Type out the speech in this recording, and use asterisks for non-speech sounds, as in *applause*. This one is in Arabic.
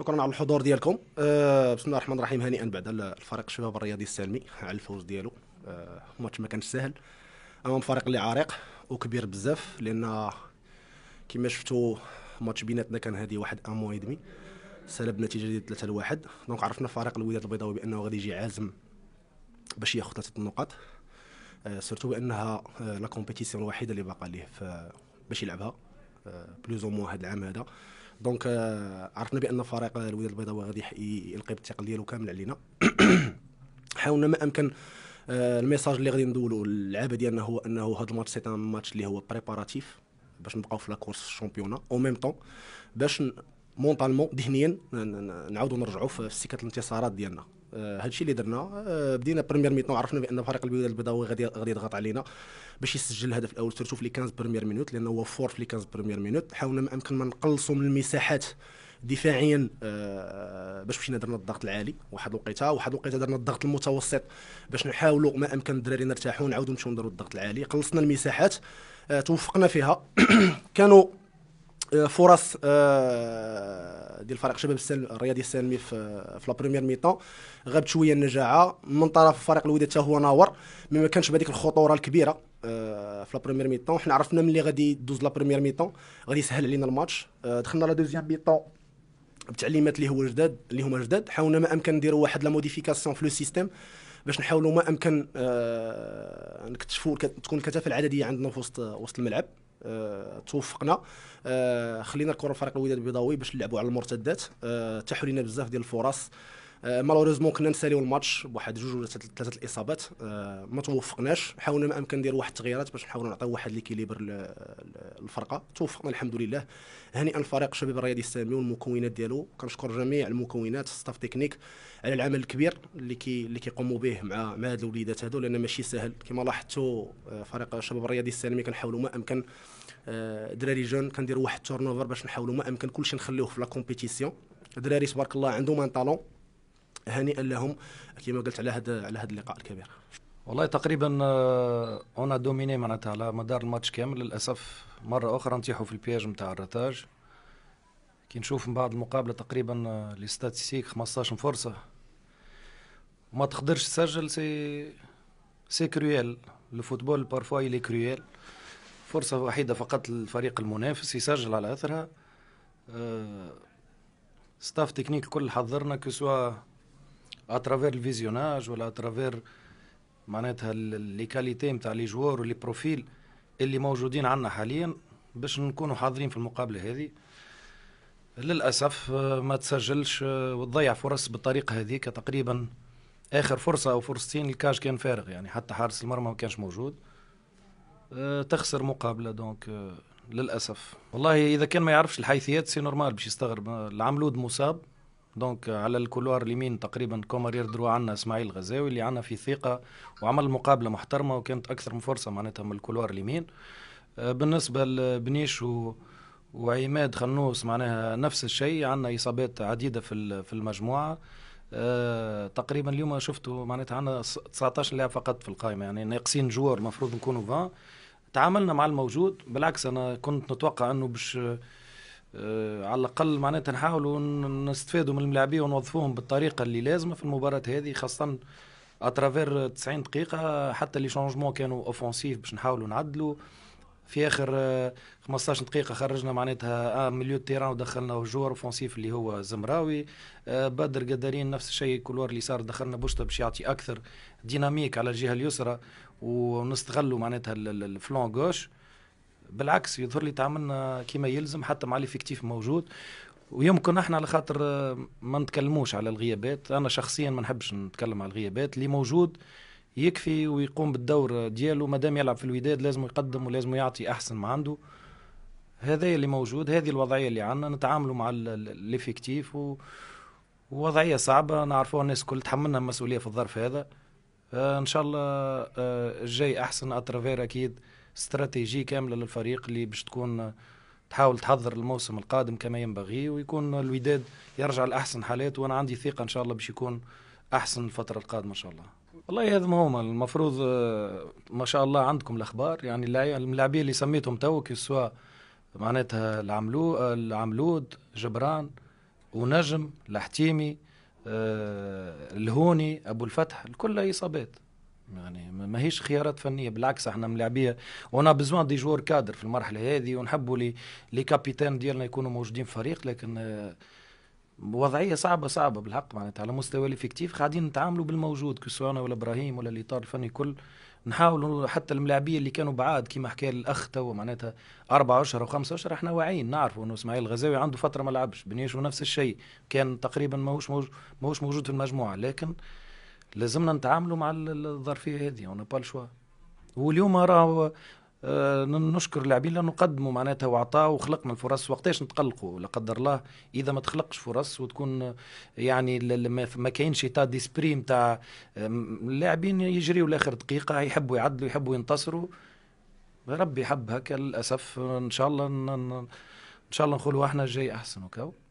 شكرا على الحضور ديالكم أه بسم الله الرحمن الرحيم هنيئا بعد الفريق الشباب الرياضي السالمي على الفوز ديالو أه الماتش ما كانش سهل امام فريق اللي عريق وكبير بزاف لان كما شفتوا الماتش بيناتنا كان هادي واحد امو ودمي سلب نتيجه ديال 3 لواحد دونك عرفنا فريق الوداد البيضاوي بانه غادي يجي عازم باش ياخذ ثلاثه النقاط أه سورتو بانها أه، لا كومبيتيسيون الوحيده اللي باقا ليه باش يلعبها بلوز او موان هذا العام هذا دونك آه، عرفنا بان فريق الوداد البيضاء غادي يلقي بالثقل ديالو كامل علينا *coughs* حاولنا ما امكن آه، الميساج اللي غادي ندولو للعابه ديالنا هو انه هذا الماتش سي ماتش اللي هو بريباراتيف باش نبقاو في لاكورس الشامبيونا او ميم طون باش مونطالمون ذهنيا نعاودو نرجعو في سكه الانتصارات ديالنا آه، هادشي اللي درنا آه، بدينا بريمير ميتون عرفنا بان فريق البلاد البيضاوي غادي غادي يضغط علينا باش يسجل الهدف الاول سيرتو في لي 15 بريمير مينوت لان هو فور في لي 15 بريمير مينوت حاولنا ما امكن ما نقلصوا من المساحات دفاعيا آه، باش مشينا درنا الضغط العالي واحد الوقيته واحد الوقيته درنا الضغط المتوسط باش نحاولوا ما امكن الدراري نرتاحوا نعاودوا نمشيو نديروا الضغط العالي قلصنا المساحات توفقنا فيها *clears throat* كانوا آه، فرص آه، ديال فريق شباب السالم الرياضي السالمي في في لا بريمير ميطون غابت شويه النجاعه من طرف فريق الوداد حتى هو ناور ما كانش بهذيك الخطوره الكبيره آه، في لا بريمير ميطون حنا عرفنا ملي غادي يدوز لا بريمير ميطون غادي يسهل علينا الماتش دخلنا لا دوزيام ميطون بتعليمات اللي هو جداد اللي هما جداد حاولنا ما امكن نديروا واحد لا موديفيكاسيون في لو سيستيم باش نحاولوا ما امكن نكتشفوا تكون الكثافه العدديه عندنا في وسط وسط الملعب آه توفقنا آه خلينا الكره فريق الوداد البيضاوي باش نلعبوا على المرتدات آه تحرينا بزاف ديال الفرص آه، مالوريزمون كنا نساليو الماتش بواحد جوج ولا ثلاثه الاصابات آه، ما توفقناش حاولنا ما امكن ندير واحد التغييرات باش نحاولوا نعطيو واحد ليكيليبر للفرقه توفقنا الحمد لله هنيئا الفريق الشباب الرياضي السامي والمكونات ديالو كنشكر جميع المكونات ستاف تكنيك على العمل الكبير اللي كي اللي كيقوموا به مع مع هاد الوليدات هادو لان ماشي سهل كما لاحظتوا آه، فريق الشباب الرياضي السامي كنحاولوا ما امكن دراري جون كنديروا واحد التورنوفر باش نحاولوا ما امكن كلشي نخليوه في لا كومبيتيسيون دراري تبارك الله عندهم ان طالون هنيئا لهم كما قلت على هذا على هذا اللقاء الكبير والله تقريبا اون آه، دوميني معناتها على مدار الماتش كامل للاسف مره اخرى نطيحوا في البياج نتاع الرتاج كي نشوف من بعد المقابله تقريبا لي ستاتيك 15 فرصه وما تقدرش تسجل سي سي كرويال الفوتبول بارفوا لي كرويال فرصه وحيده فقط للفريق المنافس يسجل على اثرها ستاف آه، تكنيك الكل حضرنا كسوا اترافير الفيزيوناج ولا اترافير معناتها لي كاليتي نتاع لي جوار ولي بروفيل اللي موجودين عندنا حاليا باش نكونوا حاضرين في المقابله هذه للاسف آه، ما تسجلش آه، وتضيع فرص بالطريقه هذيك تقريبا اخر فرصه او فرصتين الكاج كان فارغ يعني حتى حارس المرمى ما كانش موجود آه، تخسر مقابله دونك للاسف والله اذا كان ما يعرفش الحيثيات سي نورمال باش يستغرب العملود مصاب دونك على الكولوار اليمين تقريبا كومارير درو عندنا اسماعيل غزاوي اللي عنا في ثقه وعمل مقابله محترمه وكانت اكثر من فرصه معناتها من الكولوار اليمين آه، بالنسبه لبنيش و وعماد خنوس معناها نفس الشيء عندنا اصابات عديده في في المجموعه أه تقريبا اليوم شفتوا معناتها عندنا 19 لاعب فقط في القائمه يعني ناقصين جوار المفروض نكونوا 20 تعاملنا مع الموجود بالعكس انا كنت نتوقع انه باش آه، على الاقل معناتها نحاولوا نستفادوا من الملاعبيه ونوظفوهم بالطريقه اللي لازمه في المباراه هذه خاصه اترافير 90 دقيقه حتى لي شونجمون كانوا اوفونسيف باش نحاولوا نعدلوا في اخر 15 آه، دقيقه خرجنا معناتها آه، مليو تيران ودخلنا جور اوفونسيف اللي هو زمراوي بدر قدرين نفس الشيء كلور اليسار دخلنا بوشتا باش يعطي اكثر ديناميك على الجهه اليسرى ونستغلوا معناتها الفلون غوش بالعكس يظهر لي تعاملنا كما يلزم حتى مع الافكتيف موجود ويمكن احنا على خاطر آه، ما نتكلموش على الغيابات انا شخصيا ما نحبش نتكلم على الغيابات اللي موجود يكفي ويقوم بالدور ديالو مادام يلعب في الوداد لازم يقدم ولازم يعطي احسن ما عنده هذا اللي موجود هذه الوضعيه اللي عندنا نتعاملوا مع الافكتيف و... ووضعيه صعبه نعرفوها الناس الكل تحملنا المسؤوليه في الظرف هذا آه ان شاء الله آه الجاي احسن اترافير اكيد استراتيجي كامله للفريق اللي باش تكون تحاول تحضر الموسم القادم كما ينبغي ويكون الوداد يرجع لاحسن حالاته وانا عندي ثقه ان شاء الله باش يكون احسن الفتره القادمه ان شاء الله والله هذا ما هما المفروض آه، ما شاء الله عندكم الاخبار يعني اللاعبين اللي سميتهم توك سواء معناتها العملو العملود جبران ونجم الحتيمي آه، الهوني ابو الفتح الكل اصابات يعني ماهيش خيارات فنيه بالعكس احنا ملاعبيه وانا بزوان دي جوار كادر في المرحله هذه ونحبوا لي لي كابيتان ديالنا يكونوا موجودين في فريق لكن آه، وضعيه صعبه صعبه بالحق معناتها على مستوى الافكتيف قاعدين نتعاملوا بالموجود كسوانا ولا ابراهيم ولا الاطار الفني كل نحاولوا حتى الملاعبيه اللي كانوا بعاد كما حكى الاخ تو معناتها اربع اشهر وخمس اشهر احنا واعيين نعرفوا انه اسماعيل الغزاوي عنده فتره ما لعبش بنيشو ونفس الشيء كان تقريبا ماهوش موجود ماهوش موجود في المجموعه لكن لازمنا نتعاملوا مع الظرفيه هذه اون با الشوا واليوم راهو آه، نشكر اللاعبين لانه قدموا معناتها وعطاوا وخلقنا الفرص وقتاش نتقلقوا لا قدر الله اذا ما تخلقش فرص وتكون آه، يعني ما كاينش تا ديسبري نتاع اللاعبين يجريوا لاخر دقيقه يحبوا يعدلوا يحبوا ينتصروا ربي حب هكا للاسف ان شاء الله ان شاء الله نقولوا احنا جاي احسن وكاو